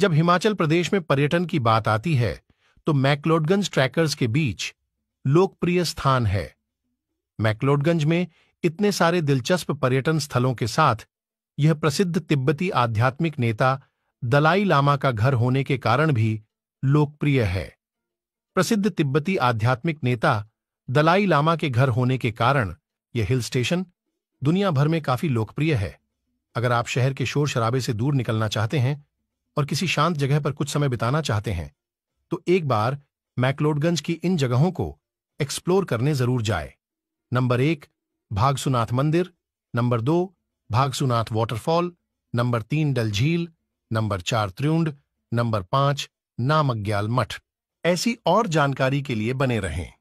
जब हिमाचल प्रदेश में पर्यटन की बात आती है तो मैक्लोडगंज ट्रैकर्स के बीच लोकप्रिय स्थान है मैक्लोडगंज में इतने सारे दिलचस्प पर्यटन स्थलों के साथ यह प्रसिद्ध तिब्बती आध्यात्मिक नेता दलाई लामा का घर होने के कारण भी लोकप्रिय है प्रसिद्ध तिब्बती आध्यात्मिक नेता दलाई लामा के घर होने के कारण यह हिल स्टेशन दुनिया भर में काफी लोकप्रिय है अगर आप शहर के शोर शराबे से दूर निकलना चाहते हैं और किसी शांत जगह पर कुछ समय बिताना चाहते हैं तो एक बार मैकलोडगंज की इन जगहों को एक्सप्लोर करने जरूर जाए नंबर एक भागसुनाथ मंदिर नंबर दो भागसुनाथ वाटरफॉल नंबर तीन डल झील नंबर चार त्रिउंड नंबर पांच नामग्याल मठ ऐसी और जानकारी के लिए बने रहें